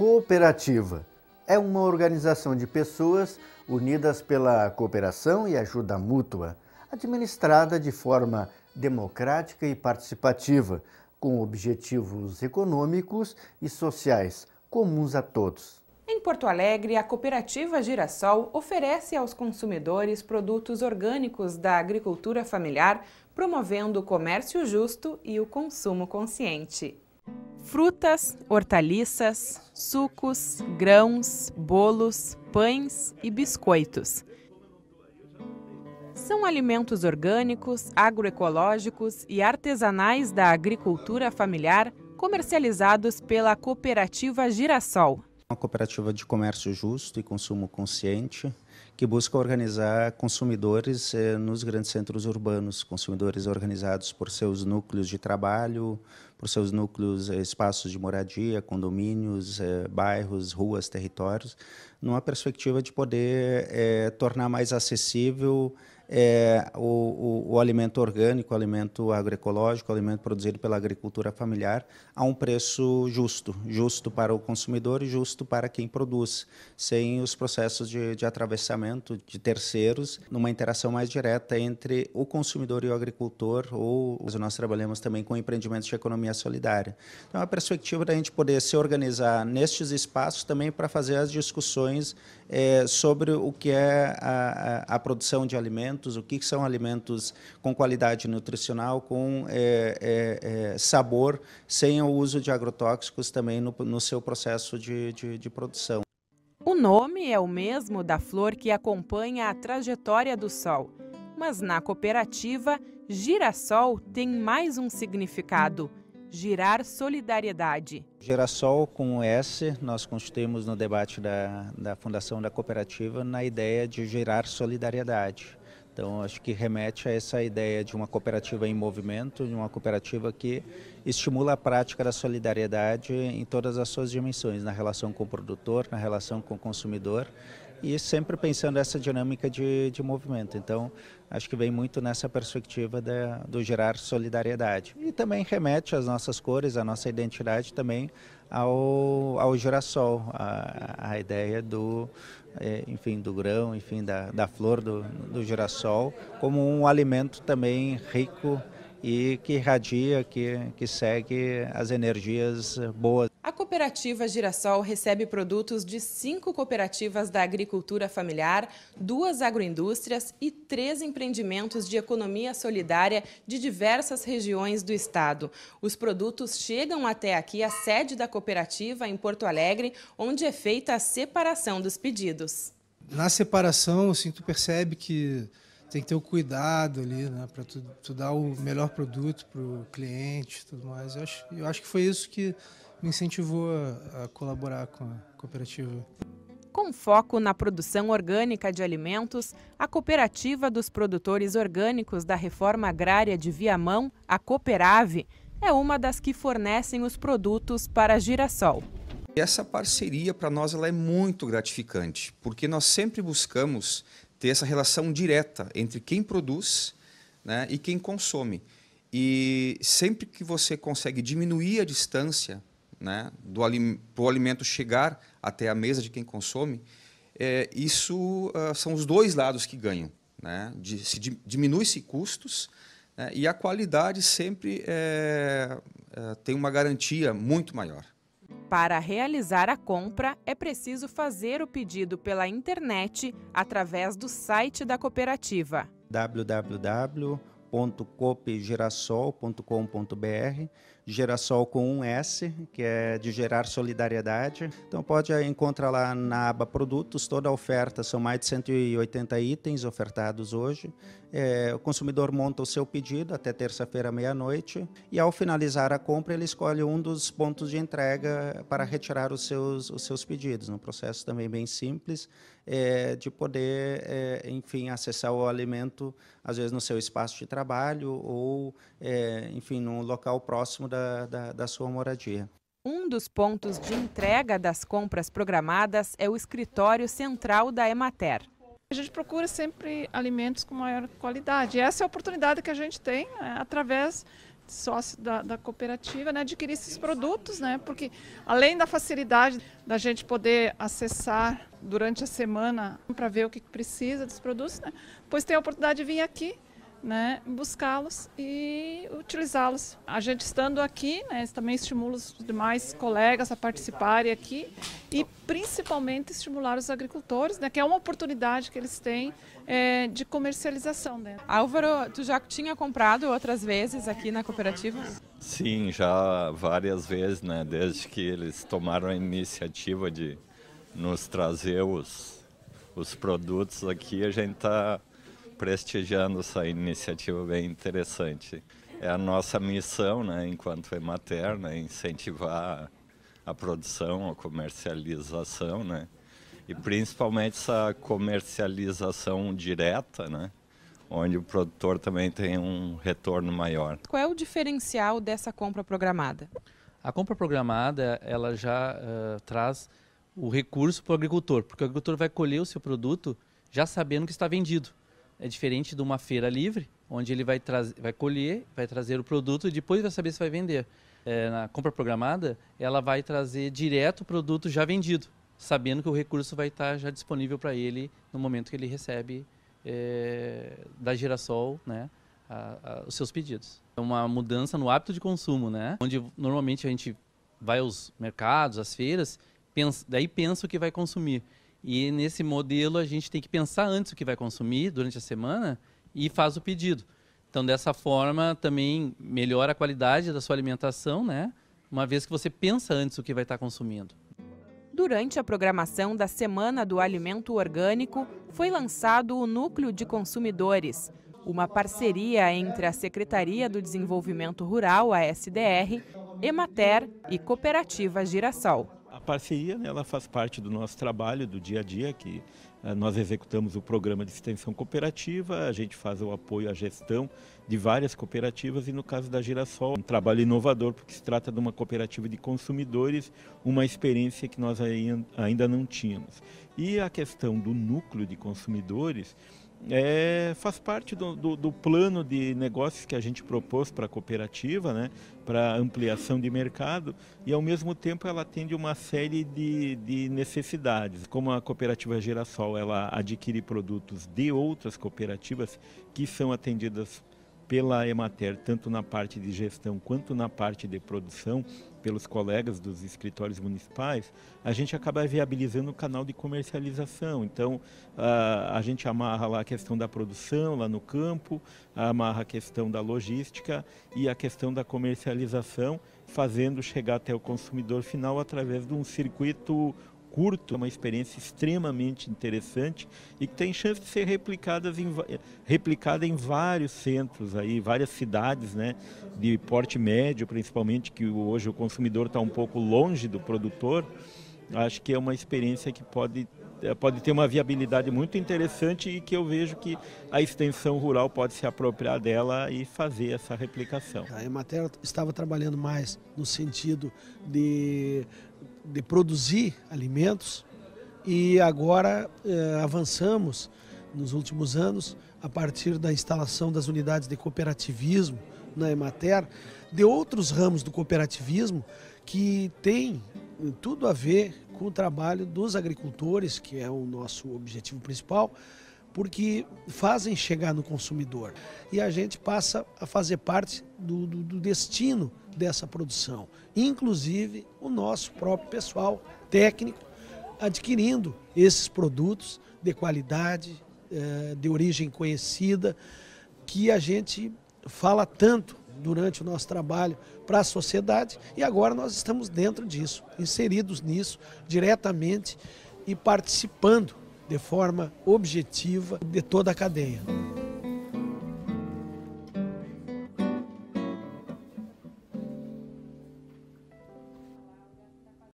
cooperativa é uma organização de pessoas unidas pela cooperação e ajuda mútua, administrada de forma democrática e participativa, com objetivos econômicos e sociais comuns a todos. Em Porto Alegre, a cooperativa Girassol oferece aos consumidores produtos orgânicos da agricultura familiar, promovendo o comércio justo e o consumo consciente frutas, hortaliças, sucos, grãos, bolos, pães e biscoitos. São alimentos orgânicos, agroecológicos e artesanais da agricultura familiar comercializados pela cooperativa Girassol. Uma cooperativa de comércio justo e consumo consciente que busca organizar consumidores eh, nos grandes centros urbanos, consumidores organizados por seus núcleos de trabalho, por seus núcleos, eh, espaços de moradia, condomínios, eh, bairros, ruas, territórios, numa perspectiva de poder eh, tornar mais acessível eh, o, o, o, alimento orgânico, o alimento agroecológico, o alimento produzido pela agricultura familiar, a um preço justo, justo para o consumidor e justo para quem produz, sem os processos de, de atravessamento de terceiros numa interação mais direta entre o consumidor e o agricultor, ou nós trabalhamos também com empreendimentos de economia solidária. Então, é a perspectiva da gente poder se organizar nestes espaços também para fazer as discussões é, sobre o que é a, a, a, produção de alimentos, o que são alimentos com qualidade nutricional, com é, é, é, sabor, sem o uso de agrotóxicos também no, no seu processo de, de, de produção. O nome é o mesmo da flor que acompanha a trajetória do Sol, mas na cooperativa, girassol tem mais um significado: girar solidariedade. Girassol com S, nós constituímos no debate da, da fundação da cooperativa na ideia de gerar solidariedade. Então, acho que remete a essa ideia de uma cooperativa em movimento, de uma cooperativa que estimula a prática da solidariedade em todas as suas dimensões, na relação com o produtor, na relação com o consumidor e sempre pensando essa dinâmica de, de movimento. Então, acho que vem muito nessa perspectiva do gerar solidariedade. E também remete às nossas cores, à nossa identidade também ao, ao girassol, a, a ideia do, eh, enfim, do grão, enfim, da, da flor do, do girassol, como um alimento também rico e que irradia, que, que segue as energias boas cooperativa Girassol recebe produtos de cinco cooperativas da agricultura familiar, duas agroindústrias e três empreendimentos de economia solidária de diversas regiões do estado. Os produtos chegam até aqui à sede da cooperativa em Porto Alegre, onde é feita a separação dos pedidos. Na separação, assim, tu percebe que tem que ter o cuidado ali, né, para tu, tu, dar o melhor produto para o cliente, tudo mais. Eu acho, eu acho que foi isso que me incentivou a, a colaborar com a cooperativa. Com foco na produção orgânica de alimentos, a Cooperativa dos Produtores Orgânicos da Reforma Agrária de Viamão, a Cooperave, é uma das que fornecem os produtos para a Girassol. Essa parceria para nós ela é muito gratificante, porque nós sempre buscamos ter essa relação direta entre quem produz né, e quem consome. E sempre que você consegue diminuir a distância né, do para o alimento chegar até a mesa de quem consome, é, isso uh, são os dois lados que ganham. Né? De, se diminui-se custos né, e a qualidade sempre é, é, tem uma garantia muito maior. Para realizar a compra, é preciso fazer o pedido pela internet através do site da cooperativa. www www.copgirassol.com.br, girassol com um S, que é de gerar solidariedade. Então pode encontrar lá na aba produtos toda a oferta, são mais de 180 itens ofertados hoje. É, o consumidor monta o seu pedido até terça-feira meia-noite e ao finalizar a compra ele escolhe um dos pontos de entrega para retirar os seus, os seus pedidos, um processo também bem simples. É, de poder, é, enfim, acessar o alimento, às vezes no seu espaço de trabalho trabalho ou, é, enfim, num local próximo da, da, da sua moradia. Um dos pontos de entrega das compras programadas é o escritório central da Emater. A gente procura sempre alimentos com maior qualidade. essa é a oportunidade que a gente tem né, através sócio da, da, cooperativa, né, adquirir esses produtos, né, porque além da facilidade da gente poder acessar durante a semana para ver o que precisa dos produtos, né, pois tem a oportunidade de vir aqui né, buscá-los e utilizá-los. A gente estando aqui, né, também estimula os demais colegas a participarem aqui e principalmente estimular os agricultores, né, que é uma oportunidade que eles têm é, de comercialização. Né. Álvaro, tu já tinha comprado outras vezes aqui na cooperativa? Sim, já várias vezes, né, desde que eles tomaram a iniciativa de nos trazer os, os produtos aqui, a gente está prestigiando essa iniciativa bem interessante. É a nossa missão, né, enquanto Emater, é materna incentivar a produção, a comercialização, né, e principalmente essa comercialização direta, né, onde o produtor também tem um retorno maior. Qual é o diferencial dessa compra programada? A compra programada ela já uh, traz o recurso para o agricultor, porque o agricultor vai colher o seu produto já sabendo que está vendido. É diferente de uma feira livre, onde ele vai, vai colher, vai trazer o produto e depois vai saber se vai vender. É, na compra programada, ela vai trazer direto o produto já vendido, sabendo que o recurso vai estar já disponível para ele no momento que ele recebe é, da Girassol né, a, a, os seus pedidos. É uma mudança no hábito de consumo, né? onde normalmente a gente vai aos mercados, às feiras, pensa, daí pensa o que vai consumir. E nesse modelo a gente tem que pensar antes o que vai consumir durante a semana e faz o pedido. Então dessa forma também melhora a qualidade da sua alimentação, né? Uma vez que você pensa antes o que vai estar consumindo. Durante a programação da Semana do Alimento Orgânico, foi lançado o Núcleo de Consumidores, uma parceria entre a Secretaria do Desenvolvimento Rural, a SDR, Emater e Cooperativa Girassol parceria, né, ela faz parte do nosso trabalho, do dia a dia, que eh, nós executamos o programa de extensão cooperativa, a gente faz o apoio à gestão de várias cooperativas e no caso da Girassol, um trabalho inovador, porque se trata de uma cooperativa de consumidores, uma experiência que nós ainda não tínhamos. E a questão do núcleo de consumidores, é, faz parte do, do, do, plano de negócios que a gente propôs para a cooperativa, né, para ampliação de mercado, e ao mesmo tempo ela atende uma série de, de necessidades. Como a cooperativa Girassol ela adquire produtos de outras cooperativas que são atendidas pela Emater, tanto na parte de gestão quanto na parte de produção, pelos colegas dos escritórios municipais, a gente acaba viabilizando o canal de comercialização. Então, a, gente amarra lá a questão da produção lá no campo, amarra a questão da logística e a questão da comercialização, fazendo chegar até o consumidor final através de um circuito curto, é uma experiência extremamente interessante e que tem chance de ser replicada em, replicada em vários centros, aí, várias cidades né, de porte médio, principalmente, que hoje o consumidor está um pouco longe do produtor. Acho que é uma experiência que pode é, pode ter uma viabilidade muito interessante e que eu vejo que a extensão rural pode se apropriar dela e fazer essa replicação. A Emater estava trabalhando mais no sentido de, de produzir alimentos e agora eh, avançamos nos últimos anos a partir da instalação das unidades de cooperativismo na Emater, de outros ramos do cooperativismo que tem tudo a ver com o trabalho dos agricultores, que é o nosso objetivo principal, porque fazem chegar no consumidor e a gente passa a fazer parte do, do, do destino dessa produção, inclusive o nosso próprio pessoal técnico adquirindo esses produtos de qualidade, eh, de origem conhecida, que a gente fala tanto durante o nosso trabalho para a sociedade e agora nós estamos dentro disso, inseridos nisso diretamente e participando de forma objetiva de toda a cadeia.